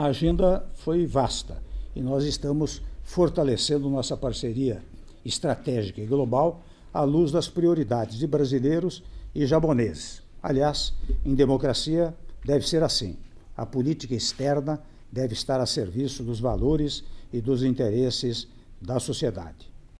A agenda foi vasta e nós estamos fortalecendo nossa parceria estratégica e global à luz das prioridades de brasileiros e japoneses. Aliás, em democracia deve ser assim. A política externa deve estar a serviço dos valores e dos interesses da sociedade.